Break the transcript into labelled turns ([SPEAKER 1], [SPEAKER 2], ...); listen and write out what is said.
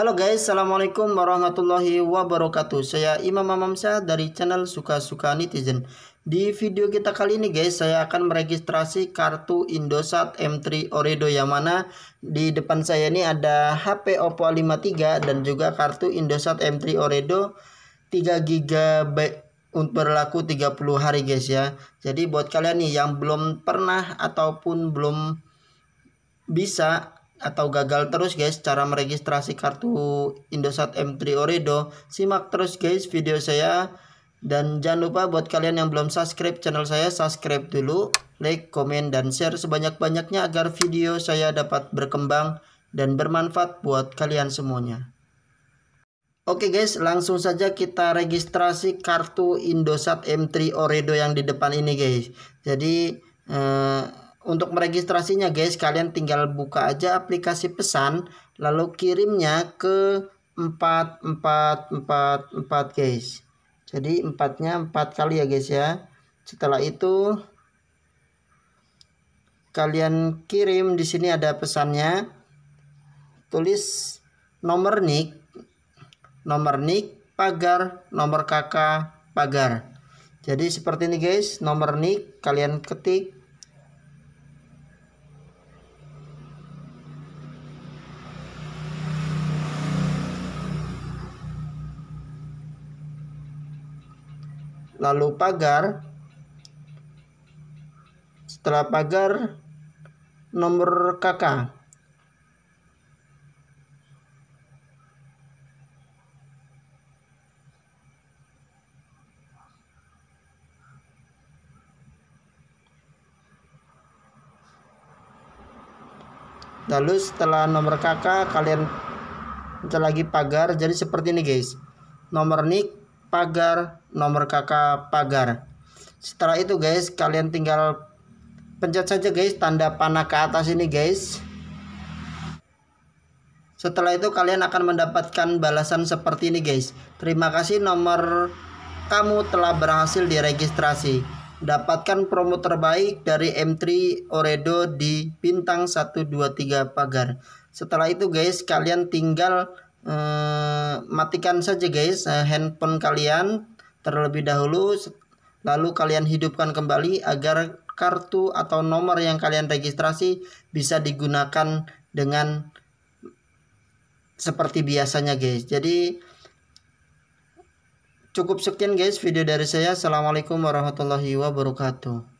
[SPEAKER 1] Halo guys, Assalamualaikum warahmatullahi wabarakatuh Saya Imam Mamamsa dari channel Suka-Suka Netizen Di video kita kali ini guys, saya akan meregistrasi kartu Indosat M3 Oredo yang mana Di depan saya ini ada HP Oppo A53 dan juga kartu Indosat M3 Oredo 3GB untuk berlaku 30 hari guys ya Jadi buat kalian nih yang belum pernah ataupun belum bisa atau gagal terus guys cara meregistrasi kartu Indosat M3 Orido simak terus guys video saya dan jangan lupa buat kalian yang belum subscribe channel saya subscribe dulu like komen dan share sebanyak-banyaknya agar video saya dapat berkembang dan bermanfaat buat kalian semuanya Oke guys langsung saja kita registrasi kartu Indosat M3 Orido yang di depan ini guys jadi eh, untuk meregistrasinya guys, kalian tinggal buka aja aplikasi pesan lalu kirimnya ke 4444 guys. Jadi 4 guys. Jadi empatnya 4 kali ya guys ya. Setelah itu kalian kirim di sini ada pesannya. Tulis nomor nik, nomor nik pagar, nomor kakak pagar. Jadi seperti ini guys, nomor nik kalian ketik lalu pagar setelah pagar nomor KK lalu setelah nomor KK kalian mencari lagi pagar jadi seperti ini guys nomor nick pagar, nomor KK pagar. Setelah itu guys, kalian tinggal pencet saja guys tanda panah ke atas ini guys. Setelah itu kalian akan mendapatkan balasan seperti ini guys. Terima kasih nomor kamu telah berhasil diregistrasi. Dapatkan promo terbaik dari M3 Oredo di bintang 123 pagar. Setelah itu guys kalian tinggal Eh, matikan saja guys eh, handphone kalian terlebih dahulu lalu kalian hidupkan kembali agar kartu atau nomor yang kalian registrasi bisa digunakan dengan seperti biasanya guys jadi cukup sekian guys video dari saya assalamualaikum warahmatullahi wabarakatuh